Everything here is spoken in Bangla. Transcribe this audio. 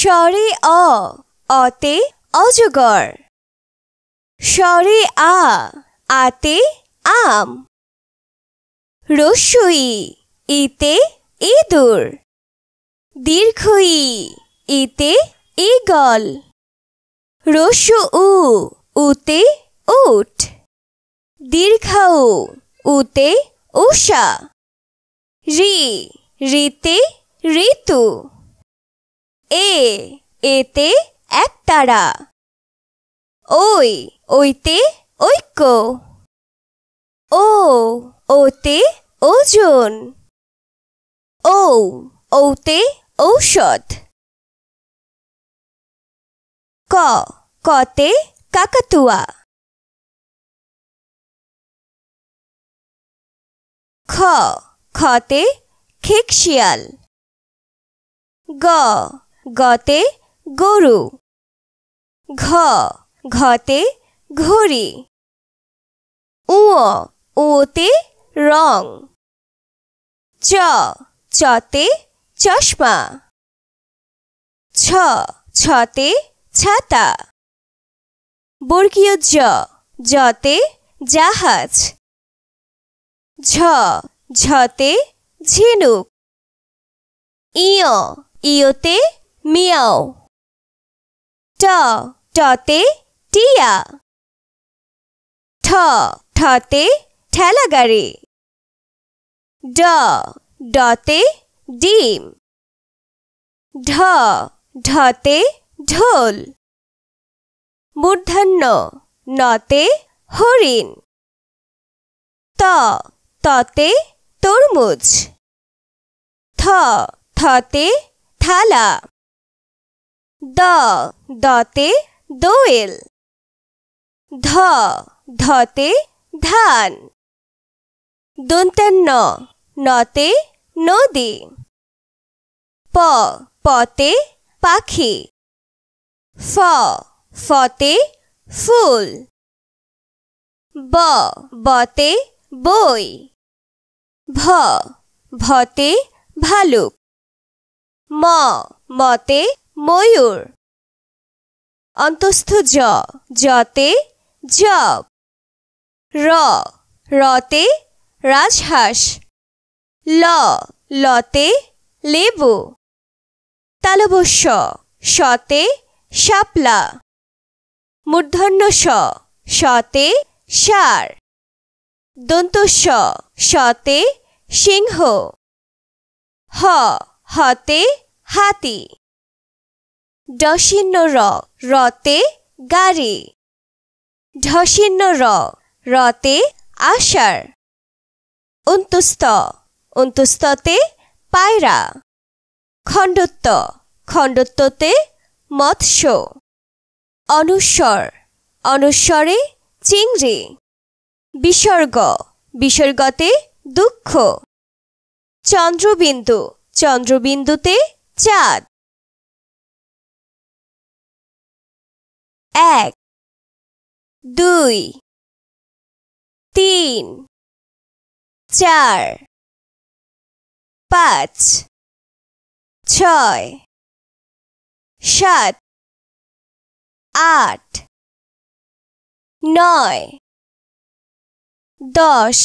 সরে অ অতে অজগর সরে আ আতে আম রস্যই ইতে ইঁদুর দীর্ঘ ইতে ইগল রস্য উ উতে উঠ দীর্ঘ উ উতে উষা রি ঋতে ঋতু এ এতে একতারা ওই ওইতে ঐক্য ও ওতে ওজন ও ওতে ঔষধ ক কতে কাকাতুয়া খ খতে খেকশিয়াল গ গতে গরু ঘ ঘতে ঘড়ি উঁ উঁতে রং চ চতে চশমা ছ ছতে ছাতা বর্গীয় জ জতে জাহাজ ঝ ঝতে ঝিনুক ইয় ইয়তে মিয়াও ট টতে টিয়া ঠ ঠতে ঠেলা গাড়ি ড ডতে ডিম ঢ ঢতে ঢোল মূর্ধন্য নতে হরিণ ত ততে তরমুজ থ থতে থালা দ দতে দোয়েল ধ ধতে ধান দন্তান্ন নতে নদী প পতে পাখি ফ ফতে ফুল ব বতে বই ভ ভতে ভালুক ম মতে ময়ূর অন্তস্থ জ জতে জব র রতে রাজহাঁস ল লতে লেবু তালবস্য সতে শাপলা মূর্ধন্য স সতে সার দন্তস্য সতে সিংহ হ হতে হাতি ডসিন্ন র রতে গাড়ি ঢসিন্ন র রতে আষাঢ় অন্তুস্ত অন্তুস্ততে পায়রা খণ্ডত্ব খণ্ডত্বতে মৎস্য অনুস্বর অনুস্বরে চিংড়ি বিসর্গ বিসর্গতে দুঃখ চন্দ্রবিন্দু চন্দ্রবিন্দুতে চাঁদ এক দুই তিন চার পাঁচ ছয় সাত আট নয় দশ